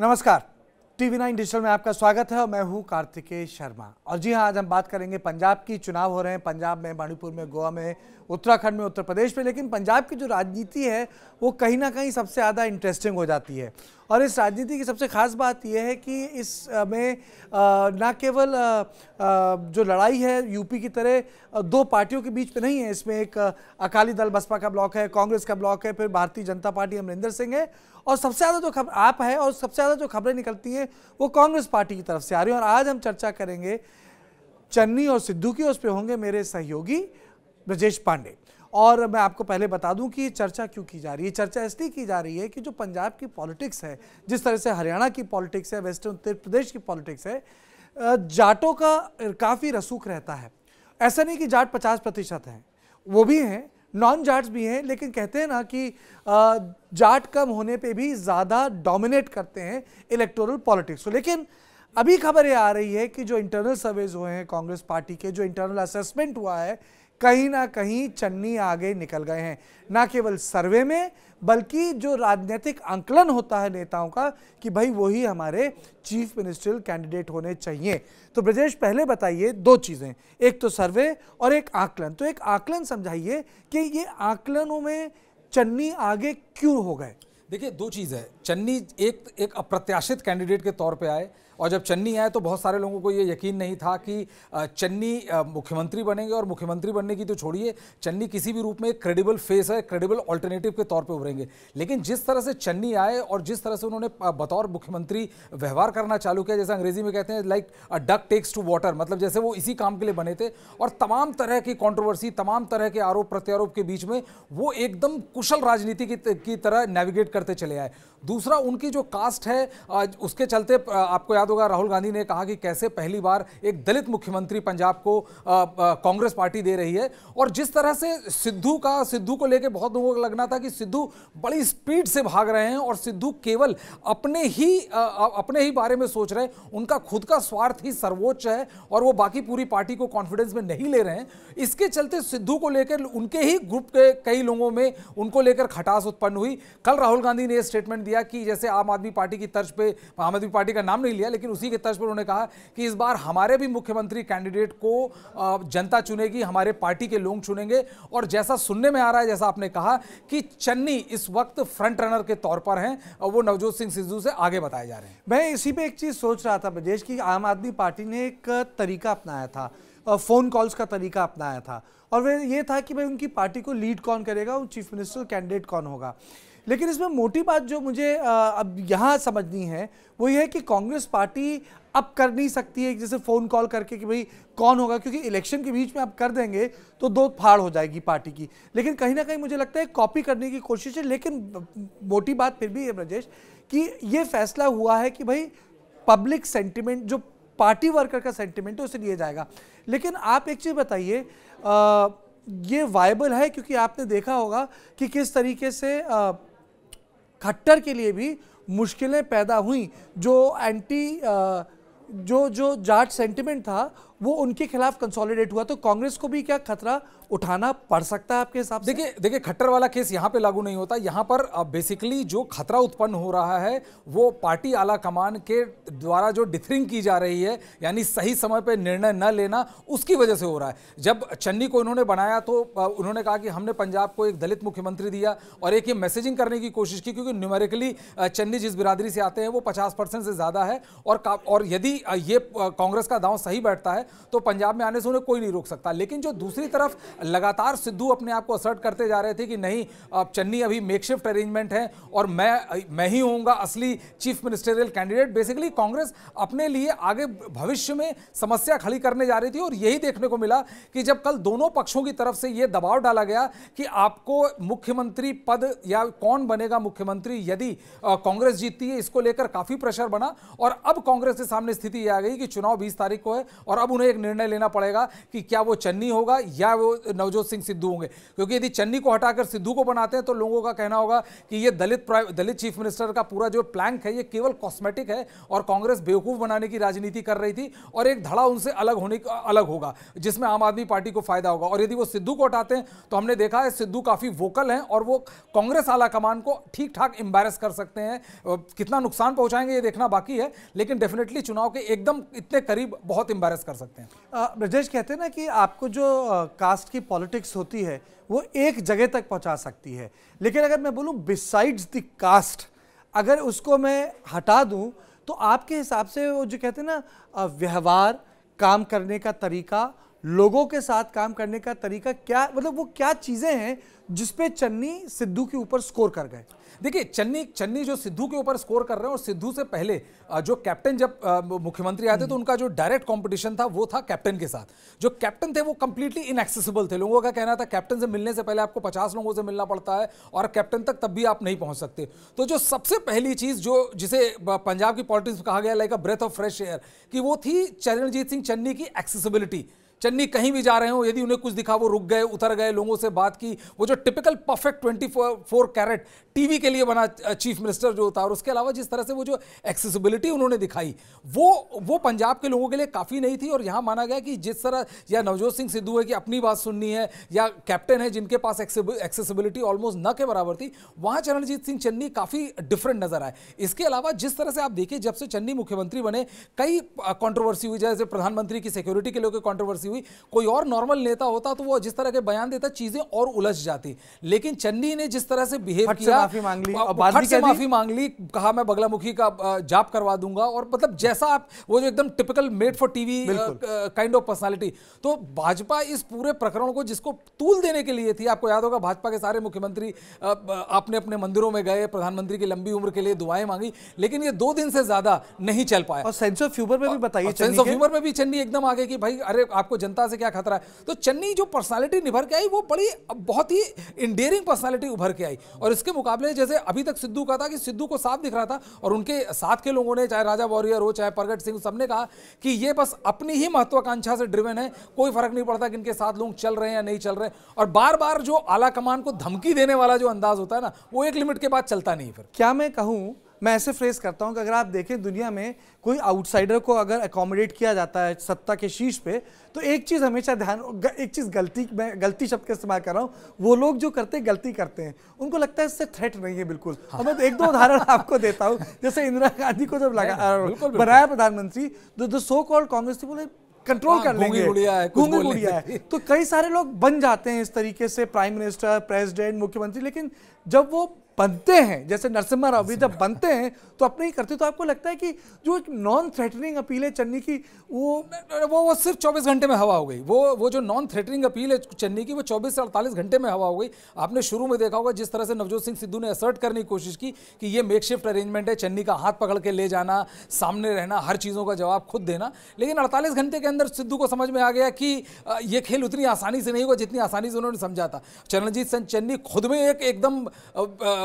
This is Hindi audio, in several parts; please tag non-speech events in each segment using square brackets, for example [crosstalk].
नमस्कार टीवी नाइन डिजिटल में आपका स्वागत है और मैं हूं कार्तिकेय शर्मा और जी हाँ आज हम बात करेंगे पंजाब की चुनाव हो रहे हैं पंजाब में मणिपुर में गोवा में उत्तराखंड में उत्तर प्रदेश में लेकिन पंजाब की जो राजनीति है वो कहीं ना कहीं सबसे ज़्यादा इंटरेस्टिंग हो जाती है और इस राजनीति की सबसे खास बात यह है कि इस में ना केवल जो लड़ाई है यूपी की तरह दो पार्टियों के बीच में नहीं है इसमें एक अकाली दल बसपा का ब्लॉक है कांग्रेस का ब्लॉक है फिर भारतीय जनता पार्टी अमरिंदर सिंह है और सबसे ज़्यादा जो खबर आप है और सबसे ज़्यादा जो खबरें निकलती हैं वो कांग्रेस पार्टी की तरफ से आ रही हैं और आज हम चर्चा करेंगे चन्नी और सिद्धू की उस पर होंगे मेरे सहयोगी ब्रजेश पांडे और मैं आपको पहले बता दूं कि ये चर्चा क्यों की जा रही है चर्चा इसलिए की जा रही है कि जो पंजाब की पॉलिटिक्स है जिस तरह से हरियाणा की पॉलिटिक्स है वेस्टर्न उत्तर प्रदेश की पॉलिटिक्स है जाटों का काफ़ी रसूख रहता है ऐसा नहीं कि जाट पचास प्रतिशत हैं वो भी हैं नॉन जाट्स भी हैं लेकिन कहते हैं ना कि जाट कम होने पे भी ज़्यादा डोमिनेट करते हैं इलेक्टोरल पॉलिटिक्स को लेकिन अभी खबर ये आ रही है कि जो इंटरनल सर्वेज हुए हैं कांग्रेस पार्टी के जो इंटरनल असेसमेंट हुआ है कहीं ना कहीं चन्नी आगे निकल गए हैं ना केवल सर्वे में बल्कि जो राजनीतिक आंकलन होता है नेताओं का कि भाई वही हमारे चीफ मिनिस्ट्रियल कैंडिडेट होने चाहिए तो ब्रजेश पहले बताइए दो चीज़ें एक तो सर्वे और एक आकलन तो एक आकलन समझाइए कि ये आकलनों में चन्नी आगे क्यों हो गए देखिए दो चीज़ है चन्नी एक एक अप्रत्याशित कैंडिडेट के तौर पे आए और जब चन्नी आए तो बहुत सारे लोगों को ये यकीन नहीं था कि चन्नी मुख्यमंत्री बनेंगे और मुख्यमंत्री बनने की तो छोड़िए चन्नी किसी भी रूप में एक क्रेडिबल फेस है क्रेडिबल ऑल्टरनेटिव के तौर पर उभरेंगे लेकिन जिस तरह से चन्नी आए और जिस तरह से उन्होंने बतौर मुख्यमंत्री व्यवहार करना चालू किया जैसे अंग्रेजी में कहते हैं like a duck takes to water मतलब जैसे वो इसी काम के लिए बने थे और तमाम तरह की कॉन्ट्रोवर्सी तमाम तरह के आरोप प्रत्यारोप के बीच में वो एकदम कुशल राजनीति की, की तरह नेविगेट करते चले आए दूसरा उनकी जो कास्ट है उसके चलते आपको याद याद होगा राहुल गांधी ने कहा कि कैसे पहली बार एक दलित मुख्यमंत्री पंजाब को कांग्रेस पार्टी दे रही है और जिस तरह से सिद्धू का सिद्धू को लेकर बहुत लोगों को लगना था कि सिद्धू बड़ी स्पीड से भाग रहे हैं और सिद्धू केवल अपने ही आ, अपने ही बारे में सोच रहे हैं उनका खुद का स्वार्थ ही सर्वोच्च है और वो बाकी पूरी पार्टी को कॉन्फिडेंस में नहीं ले रहे हैं इसके चलते सिद्धू को लेकर उनके ही ग्रुप के कई लोगों में उनको लेकर खटास उत्पन्न हुई कल राहुल गांधी ने स्टेटमेंट दिया कि जैसे आम आदमी पार्टी की तर्ज पे आम आदमी पार्टी का नाम नहीं लिया लेकिन उसी के तर्ज पर उन्होंने कहा कि इस बार हमारे भी मुख्यमंत्री कैंडिडेट को जनता चुनेगी हमारे पार्टी के लोग चुनेंगे और जैसा सुनने में आ रहा है जैसा आपने कहा कि चन्नी इस वक्त फ्रंट रनर के तौर पर हैं और वो नवजोत सिंह सिद्धू से आगे बताए जा रहे हैं मैं इसी पर एक चीज़ सोच रहा था ब्रजेश की आम आदमी पार्टी ने एक तरीका अपनाया था फ़ोन कॉल्स का तरीका अपनाया था और वह ये था कि भाई उनकी पार्टी को लीड कौन करेगा वो चीफ मिनिस्टर कैंडिडेट कौन होगा लेकिन इसमें मोटी बात जो मुझे अब यहाँ समझनी है वो ये है कि कांग्रेस पार्टी अब कर नहीं सकती है जैसे फ़ोन कॉल करके कि भाई कौन होगा क्योंकि इलेक्शन के बीच में आप कर देंगे तो दो फाड़ हो जाएगी पार्टी की लेकिन कहीं ना कहीं मुझे लगता है कॉपी करने की कोशिश है लेकिन मोटी बात फिर भी है ब्रजेश कि ये फैसला हुआ है कि भाई पब्लिक सेंटिमेंट जो पार्टी वर्कर का सेंटिमेंट है उसे लिया जाएगा लेकिन आप एक चीज़ बताइए ये वायबल है क्योंकि आपने देखा होगा कि किस तरीके से आ, खट्टर के लिए भी मुश्किलें पैदा हुई जो एंटी जो जो जाट सेंटिमेंट था वो उनके खिलाफ कंसोलिडेट हुआ तो कांग्रेस को भी क्या खतरा उठाना पड़ सकता है आपके हिसाब से देखिए देखिए खट्टर वाला केस यहाँ पे लागू नहीं होता यहाँ पर बेसिकली जो खतरा उत्पन्न हो रहा है वो पार्टी आला कमान के द्वारा जो डिथरिंग की जा रही है यानी सही समय पर निर्णय न लेना उसकी वजह से हो रहा है जब चन्नी को इन्होंने बनाया तो उन्होंने कहा कि हमने पंजाब को एक दलित मुख्यमंत्री दिया और एक ये मैसेजिंग करने की कोशिश की क्योंकि न्यूमेरिकली चन्नी जिस बिरादरी से आते हैं वो पचास परसेंट से ज़्यादा है और और यदि ये कांग्रेस का दांव सही बैठता है तो पंजाब में आने से उन्हें कोई नहीं रोक सकता लेकिन जो दूसरी तरफ लगातार सिद्धू अपने आप को असर्ट करते जा रहे थे कि नहीं अब चन्नी अभी मेकशिफ्ट अरेंजमेंट है और मैं मैं ही होऊंगा असली chief ministerial candidate basically Congress अपने लिए आगे भविष्य में समस्या खड़ी करने जा रही थी और यही देखने को मिला कि जब कल दोनों पक्षों की तरफ से यह दबाव डाला गया कि आपको मुख्यमंत्री पद या कौन बनेगा मुख्यमंत्री यदि कांग्रेस जीतती है इसको लेकर काफ़ी प्रेशर बना और अब कांग्रेस के सामने स्थिति यह आ गई कि चुनाव बीस तारीख को है और अब उन्हें एक निर्णय लेना पड़ेगा कि क्या वो चन्नी होगा या वो नवजोत सिंह सिद्धू होंगे क्योंकि यदि चन्नी को हटाकर सिद्धू को बनाते हैं तो लोगों का कहना होगा कि ये दलित दलित चीफ मिनिस्टर का पूरा जो प्लैंक है ये केवल कॉस्मेटिक है और कांग्रेस बेवकूफ़ बनाने की राजनीति कर रही थी और एक धड़ा उनसे अलग होने अलग होगा जिसमें आम आदमी पार्टी को फायदा होगा और यदि वो सिद्धू को हटाते हैं तो हमने देखा है सिद्धू काफ़ी वोकल हैं और वो कांग्रेस आला कमान को ठीक ठाक एम्बेरस कर सकते हैं कितना नुकसान पहुंचाएंगे ये देखना बाकी है लेकिन डेफिनेटली चुनाव के एकदम इतने करीब बहुत एम्बेरस कर सकते हैं ब्रजेश कहते हैं ना कि आपको जो कास्ट की पॉलिटिक्स होती है वो एक जगह तक पहुंचा सकती है लेकिन अगर मैं बोलूं बिसाइड्स द कास्ट अगर उसको मैं हटा दूं तो आपके हिसाब से वो जो कहते हैं ना व्यवहार काम करने का तरीका लोगों के साथ काम करने का तरीका क्या मतलब वो क्या चीज़ें हैं जिसपे चन्नी सिद्धू के ऊपर स्कोर कर गए देखिए चन्नी चन्नी जो सिद्धू के ऊपर स्कोर कर रहे हैं और सिद्धू से पहले जो कैप्टन जब मुख्यमंत्री आए थे तो हम्म। उनका जो डायरेक्ट कॉम्पिटिशन था वो था कैप्टन के साथ जो कैप्टन थे वो कंप्लीटली इनएक्सेसिबल थे लोगों का कहना था कैप्टन से मिलने से पहले आपको पचास लोगों से मिलना पड़ता है और कैप्टन तक तब भी आप नहीं पहुंच सकते तो जो सबसे पहली चीज जो जिसे पंजाब की पॉलिटिक्स में कहा गया like a breath of fresh air कि वो थी चरणजीत सिंह चन्नी की एक्सेसिबिलिटी चन्नी कहीं भी जा रहे हो यदि उन्हें कुछ दिखा वो रुक गए उतर गए लोगों से बात की वो जो typical perfect twenty four carat TV के लिए बना चीफ मिनिस्टर जो था और उसके अलावा जिस तरह से वो जो एक्सेसिबिलिटी उन्होंने दिखाई वो वो पंजाब के लोगों के लिए काफ़ी नहीं थी और यहाँ माना गया कि जिस तरह या नवजोत सिंह सिद्धू है कि अपनी बात सुननी है या कैप्टन है जिनके पास एक्सेसिबिलिटी ऑलमोस्ट न के बराबर थी वहाँ चरणजीत सिंह चन्नी काफ़ी डिफरेंट नजर आए इसके अलावा जिस तरह से आप देखिए जब से चन्नी मुख्यमंत्री बने कई कॉन्ट्रोवर्सी हुई जैसे प्रधानमंत्री की सिक्योरिटी के की कॉन्ट्रोवर्सी हुई कोई और नॉर्मल नेता होता तो वो जिस तरह के बयान देता चीजें और उलझ जाती लेकिन चन्नी ने जिस तरह से बिहेव किया माफी मांग ली फट से माफी मांग ली कहा मैं बगलामुखी का जाप करवा दूंगा और मतलब जैसा आप वो जो एकदम typical made for TV kind of personality तो भाजपा इस पूरे प्रकरण को जिसको तूल देने के लिए थी आपको याद होगा भाजपा के सारे मुख्यमंत्री अपने अपने मंदिरों में गए प्रधानमंत्री की लंबी उम्र के लिए दुआएं मांगी लेकिन ये दो दिन से ज्यादा नहीं चल पाया और सेंस ऑफ ह्यूमर में भी बताइए सेंस ऑफ ह्यूमर में भी चन्नी एकदम आगे की भाई अरे आपको जनता से क्या खतरा है तो चन्नी जो पर्सनैलिटी निभर के आई वो बड़ी बहुत ही इंडेयरिंग पर्सनैलिटी उभर के आई और इसके मुकाबले जैसे अभी तक सिद्धू का था कि सिद्धू को साफ दिख रहा था और उनके साथ के लोगों ने चाहे राजा वॉरियर हो चाहे प्रगट सिंह सबने कहा कि ये बस अपनी ही महत्वाकांक्षा से ड्रिवेन है कोई फर्क नहीं पड़ता कि इनके साथ लोग चल रहे हैं या नहीं चल रहे और बार बार जो आला कमान को धमकी देने वाला जो अंदाज होता है ना वो एक लिमिट के बाद चलता नहीं फिर क्या मैं कहूँ मैं ऐसे फ्रेस करता हूँ कि अगर आप देखें दुनिया में कोई आउटसाइडर को अगर एकोमोडेट किया जाता है सत्ता के शीर्ष पे तो एक चीज़ हमेशा ध्यान एक चीज़ गलती मैं गलती शब्द का इस्तेमाल कर रहा हूँ वो लोग जो करते हैं गलती करते हैं उनको लगता है इससे थ्रेट नहीं है बिल्कुल हाँ। और मैं एक दो उदाहरण [laughs] आपको देता हूँ जैसे इंदिरा गांधी को जब लगा बनाया प्रधानमंत्री तो जो सो कॉल्ड कांग्रेस थी बोले कंट्रोल हाँ, कर लेंगे है, है तो कई सारे लोग बन जाते हैं इस तरीके से प्राइम मिनिस्टर प्रेसिडेंट मुख्यमंत्री लेकिन जब वो बनते हैं जैसे नरसिम्हा राव भी जब बनते हैं तो अपने ही करते तो आपको लगता है कि जो एक नॉन थ्रेटनिंग अपील है चन्नी की वो वो वो सिर्फ 24 घंटे में हवा हो गई वो वो जो नॉन थ्रेटनिंग अपील है चन्नी की वो 24 से 48 घंटे में हवा हो गई आपने शुरू में देखा होगा जिस तरह से नवजोत सिंह सिद्धू ने असर्ट करने की कोशिश की कि ये मेक शिफ्ट अरेंजमेंट है चन्नी का हाथ पकड़ के ले जाना सामने रहना हर चीज़ों का जवाब खुद देना लेकिन अड़तालीस घंटे के अंदर सिद्धू को समझ में आ गया कि ये खेल उतनी आसानी से नहीं हुआ जितनी आसानी से उन्होंने समझा था चरणजीत सिंह चन्नी खुद में एक एकदम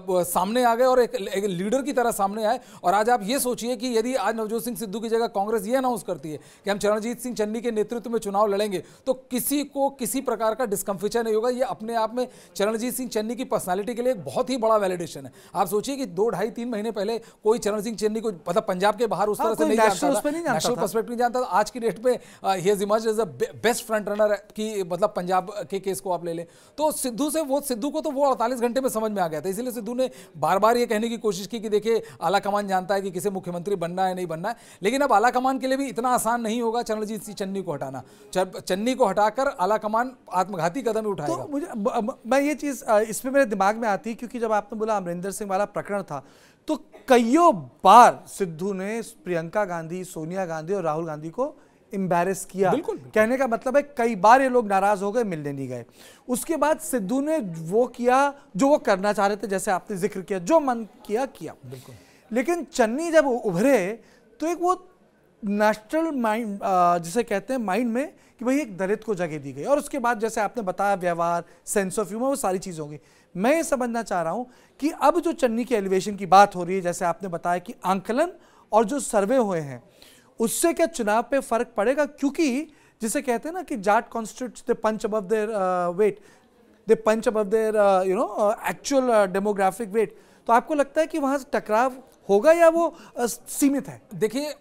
सामने आ गए और एक, एक लीडर की तरह सामने आए और आज आप ये सोचिए कि यदि आज नवजोत सिंह सिद्धू की जगह कांग्रेस ये अनाउंस करती है कि हम चरणजीत सिंह चन्नी के नेतृत्व में चुनाव लड़ेंगे तो किसी को किसी प्रकार का डिस्कम्फ्यूचर नहीं होगा ये अपने आप में चरणजीत सिंह चन्नी की पर्सनैलिटी के लिए एक बहुत ही बड़ा वैलिडेशन है आप सोचिए कि दो ढाई तीन महीने पहले कोई चरण सिंह चन्नी को मतलब पंजाब के बाहर उस हाँ, तरह से नहीं नेशनल परस्पेक्टिव नहीं जानता आज की डेट में ही has emerge as a best front runner की मतलब पंजाब के केस को आप ले लें तो सिद्धू से वो सिद्धू को तो वो अड़तालीस घंटे में समझ में आ गया था इसलिए सिद्धू ने बार बार ये कहने की कोशिश की कि देखिए आलाकमान जानता है कि किसे मुख्यमंत्री बनना है नहीं बनना है लेकिन अब आलाकमान के लिए भी इतना आसान नहीं होगा चरणजीत सिंह चन्नी को हटाना चन्नी को हटाकर आलाकमान आत्मघाती कदम तो उठाएगा तो मुझे मैं ये चीज़ इस पर मेरे दिमाग में आती है क्योंकि जब आपने बोला अमरिंदर सिंह वाला प्रकरण था तो कईयों बार सिद्धू ने प्रियंका गांधी सोनिया गांधी और राहुल गांधी को एम्बेस किया बिल्कुल, बिल्कुल कहने का मतलब है कई बार ये लोग नाराज हो गए मिलने नहीं गए उसके बाद सिद्धू ने वो किया जो वो करना चाह रहे थे जैसे आपने जिक्र किया जो मन किया किया बिल्कुल लेकिन चन्नी जब उभरे तो एक वो नेशनल माइंड जिसे कहते हैं माइंड में कि भाई एक दलित को जगह दी गई और उसके बाद जैसे आपने बताया व्यवहार सेंस ऑफ ह्यूमर वो सारी चीज़ होंगी मैं ये समझना चाह रहा हूँ कि अब जो चन्नी के एलिवेशन की बात हो रही है जैसे आपने बताया कि आंकलन और जो सर्वे हुए हैं उससे क्या चुनाव पे फर्क पड़ेगा क्योंकि जिसे कहते हैं ना कि Jat constitute the punch above their weight they punch above their you know actual demographic weight तो आपको लगता है कि वहाँ टकराव होगा या वो uh, सीमित है देखिए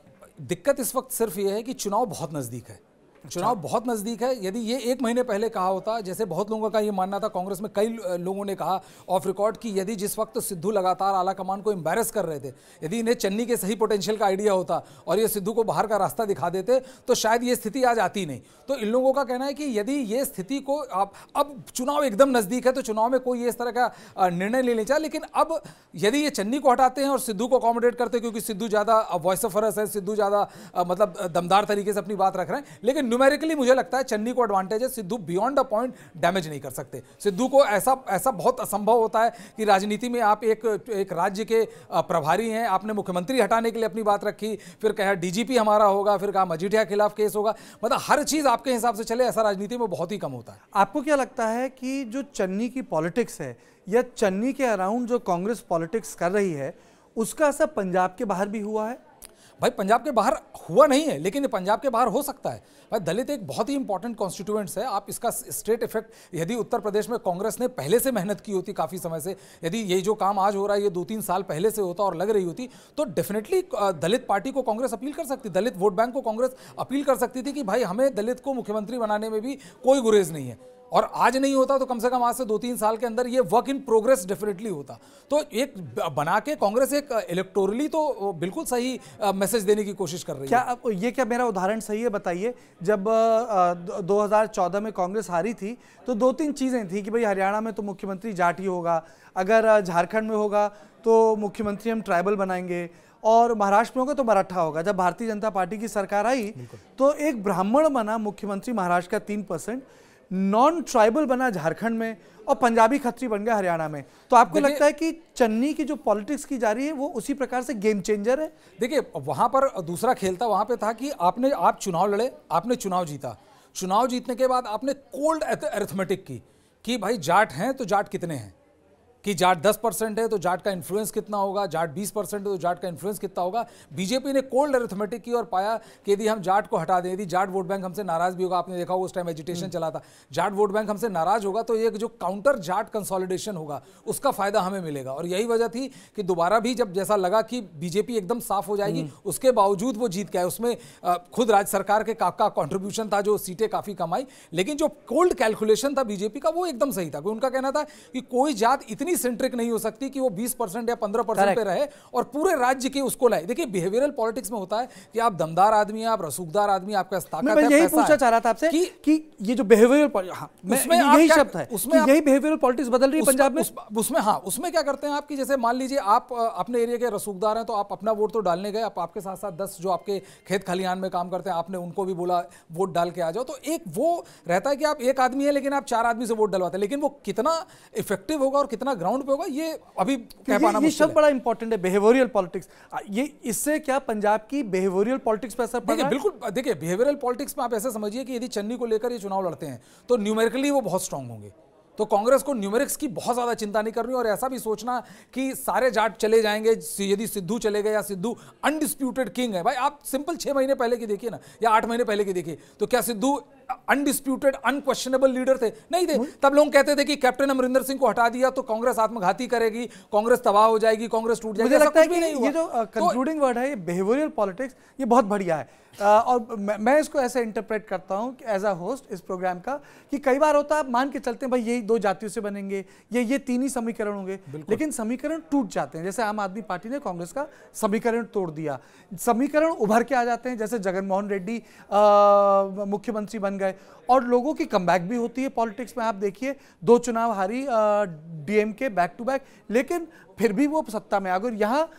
दिक्कत इस वक्त सिर्फ ये है कि चुनाव बहुत नज़दीक है अच्छा। चुनाव बहुत नज़दीक है यदि ये एक महीने पहले कहा होता जैसे बहुत लोगों का ये मानना था कांग्रेस में कई लोगों ने कहा ऑफ रिकॉर्ड कि यदि जिस वक्त सिद्धू लगातार आला कमान को एम्बेरस कर रहे थे यदि इन्हें चन्नी के सही पोटेंशियल का आइडिया होता और ये सिद्धू को बाहर का रास्ता दिखा देते तो शायद ये स्थिति आज आती नहीं तो इन लोगों का कहना है कि यदि ये स्थिति को आप अब चुनाव एकदम नज़दीक है तो चुनाव में कोई इस तरह का निर्णय ले नहीं लेकिन अब यदि ये चन्नी को हटाते हैं और सिद्धू को अकोमोडेट करते हैं क्योंकि सिद्धू ज़्यादा वॉइस ऑफ है सिद्धू ज़्यादा मतलब दमदार तरीके से अपनी बात रख रहे हैं लेकिन न्यूमेरिकली मुझे लगता है चन्नी को एडवांटेज है Sidhu beyond a point damage नहीं कर सकते सिद्धू को ऐसा ऐसा बहुत असंभव होता है कि राजनीति में आप एक एक राज्य के प्रभारी हैं आपने मुख्यमंत्री हटाने के लिए अपनी बात रखी फिर कहा डीजीपी हमारा होगा फिर कहा मजीठिया खिलाफ केस होगा मतलब हर चीज़ आपके हिसाब से चले ऐसा राजनीति में बहुत ही कम होता है आपको क्या लगता है कि जो चन्नी की पॉलिटिक्स है या चन्नी के अराउंड जो कांग्रेस पॉलिटिक्स कर रही है उसका असर पंजाब के बाहर भी हुआ है भाई पंजाब के बाहर हुआ नहीं है लेकिन पंजाब के बाहर हो सकता है भाई दलित एक बहुत ही इंपॉर्टेंट कॉन्स्टिट्यूएंट्स है आप इसका स्टेट इफेक्ट यदि उत्तर प्रदेश में कांग्रेस ने पहले से मेहनत की होती काफ़ी समय से यदि ये जो काम आज हो रहा है ये दो तीन साल पहले से होता और लग रही होती तो डेफिनेटली दलित पार्टी को कांग्रेस अपील कर सकती दलित वोट बैंक को कांग्रेस अपील कर सकती थी कि भाई हमें दलित को मुख्यमंत्री बनाने में भी कोई गुरेज नहीं है और आज नहीं होता तो कम से कम आज से दो तीन साल के अंदर ये वर्क इन प्रोग्रेस डेफिनेटली होता तो एक बना के कांग्रेस एक इलेक्टोरली तो बिल्कुल सही मैसेज देने की कोशिश कर रही क्या है ये क्या मेरा उदाहरण सही है बताइए जब 2014 में कांग्रेस हारी थी तो दो तीन चीज़ें थी कि भाई हरियाणा में तो मुख्यमंत्री जाट होगा अगर झारखंड में होगा तो मुख्यमंत्री हम ट्राइबल बनाएंगे और महाराष्ट्र में होगा तो मराठा होगा जब भारतीय जनता पार्टी की सरकार आई तो एक ब्राह्मण बना मुख्यमंत्री महाराष्ट्र का तीन परसेंट नॉन ट्राइबल बना झारखंड में और पंजाबी खत्री बन गया हरियाणा में तो आपको लगता है कि चन्नी की जो पॉलिटिक्स की जा रही है वो उसी प्रकार से गेम चेंजर है देखिए वहां पर दूसरा खेल था वहां पर था कि आपने आप चुनाव लड़े आपने चुनाव जीता चुनाव जीतने के बाद आपने कोल्ड एरिथमेटिक की कि भाई जाट हैं तो जाट कितने हैं कि जाट 10 परसेंट है तो जाट का इन्फ्लुएंस कितना होगा जाट 20 परसेंट है तो जाट का इन्फ्लुएंस कितना होगा बीजेपी ने कोल्ड अरिथमेटिक की और पाया कि यदि हम जाट को हटा दें यदि जाट वोट बैंक हमसे नाराज भी होगा आपने देखा उस टाइम हम्म। एजिटेशन चला था जाट वोट बैंक हमसे नाराज होगा तो एक जो काउंटर जाट कंसॉलिडेशन होगा उसका फायदा हमें मिलेगा और यही वजह थी कि दोबारा भी जब जैसा लगा कि बीजेपी एकदम साफ हो जाएगी हम्म। उसके बावजूद वो जीत गया उसमें खुद राज्य सरकार के का कॉन्ट्रीब्यूशन था जो सीटें काफ़ी कमाई लेकिन जो कोल्ड कैलकुलेशन था बीजेपी का वो एकदम सही था उनका कहना था कि कोई जात इतनी कंपनी सेंट्रिक नहीं हो सकती कि वो 20 परसेंट या 15 परसेंट पे रहे और पूरे राज्य के उसको लाए देखिए बिहेवियरल पॉलिटिक्स में होता है कि आप दमदार आदमी आप रसूखदार आदमी आपका ताकत मैं यही पूछना चाह रहा था आपसे कि, कि ये जो बिहेवियरल हाँ, उसमें यही शब्द है उसमें यही बिहेवियरल पॉलिटिक्स बदल रही है पंजाब में उसमें हाँ उसमें क्या करते हैं आपकी जैसे मान लीजिए आप अपने एरिया के रसूखदार हैं तो आप अपना वोट तो डालने गए आप आपके साथ साथ दस जो आपके खेत खलिहान में काम करते हैं आपने उनको भी बोला वोट डाल के आ जाओ तो एक वो रहता है कि आप एक आदमी है लेकिन आप चार आदमी से वोट डलवाते हैं लेकिन वो कितना इफेक्टिव होगा और कितना ग्राउंड पे होगा ये अभी कह पाना ये सब बड़ा इंपॉर्टेंट है बिहेवियरियल पॉलिटिक्स ये इससे क्या पंजाब की बिहेवियरियल पॉलिटिक्स पर असर पड़ेगा रहा बिल्कुल देखिए बिहेवियरल पॉलिटिक्स में आप ऐसा समझिए कि यदि चन्नी को लेकर ये चुनाव लड़ते हैं तो न्यूमेरिकली वो बहुत स्ट्रांग होंगे तो कांग्रेस को न्यूमेरिक्स की बहुत ज़्यादा चिंता नहीं करनी और ऐसा भी सोचना कि सारे जाट चले जाएंगे यदि सिद्धू चले गए या सिद्धू अनडिस्प्यूटेड किंग है भाई आप सिंपल छह महीने पहले की देखिए ना या आठ महीने पहले की देखिए तो क्या सिद्धू अनडिस्प्यूटेड अनक्वेश्चनेबल लीडर थे नहीं थे तब लोग कहते थे कि कैप्टन अमरिंदर सिंह को हटा दिया तो कांग्रेस आत्मघाती करेगी कांग्रेस तबाह हो जाएगी कांग्रेस टूट जाएगी मुझे लगता है कि नहीं ये जो कंक्लूडिंग वर्ड तो है ये बिहेवियरल पॉलिटिक्स ये बहुत बढ़िया है और मैं इसको ऐसे इंटरप्रेट करता हूँ एज अ होस्ट इस प्रोग्राम का कि कई बार होता है मान के चलते हैं भाई यही दो जातियों से बनेंगे ये ये तीन ही समीकरण होंगे लेकिन समीकरण टूट जाते हैं जैसे आम आदमी पार्टी ने कांग्रेस का समीकरण तोड़ दिया समीकरण उभर के आ जाते हैं जैसे जगनमोहन रेड्डी मुख्यमंत्री बने बन गए और लोगों की कम भी होती है पॉलिटिक्स में आप देखिए दो चुनाव हारी डीएम के बैक टू बैक लेकिन फिर भी वो सत्ता में आ यहाँ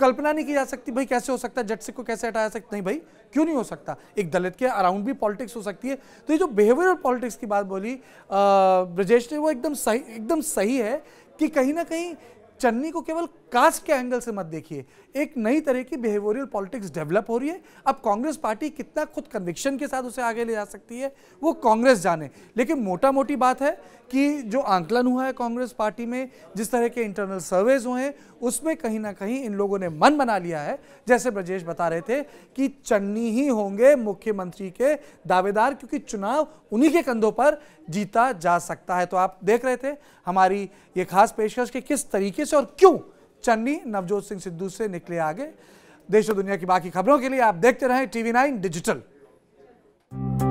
कल्पना नहीं की जा सकती भाई कैसे हो सकता है जट सिंह को कैसे हटाया सकता नहीं भाई क्यों नहीं हो सकता एक दलित के अराउंड भी पॉलिटिक्स हो सकती है तो ये जो बिहेवियर पॉलिटिक्स की बात बोली ब्रजेश ने वो एकदम सही एकदम सही है कि कहीं ना कहीं चन्नी को केवल कास्ट के एंगल से मत देखिए एक नई तरह की बिहेवियरल पॉलिटिक्स डेवलप हो रही है अब कांग्रेस पार्टी कितना खुद कन्विक्शन के साथ उसे आगे ले जा सकती है वो कांग्रेस जाने लेकिन मोटा मोटी बात है कि जो आंकलन हुआ है कांग्रेस पार्टी में जिस तरह के इंटरनल सर्वेज हुए हैं उसमें कहीं ना कहीं इन लोगों ने मन बना लिया है जैसे ब्रजेश बता रहे थे कि चन्नी ही होंगे मुख्यमंत्री के दावेदार क्योंकि चुनाव उन्हीं के कंधों पर जीता जा सकता है तो आप देख रहे थे हमारी ये खास पेशकश कि किस तरीके से और क्यों चन्नी नवजोत सिंह सिद्धू से निकले आगे देश और दुनिया की बाकी खबरों के लिए आप देखते रहें टीवी नाइन डिजिटल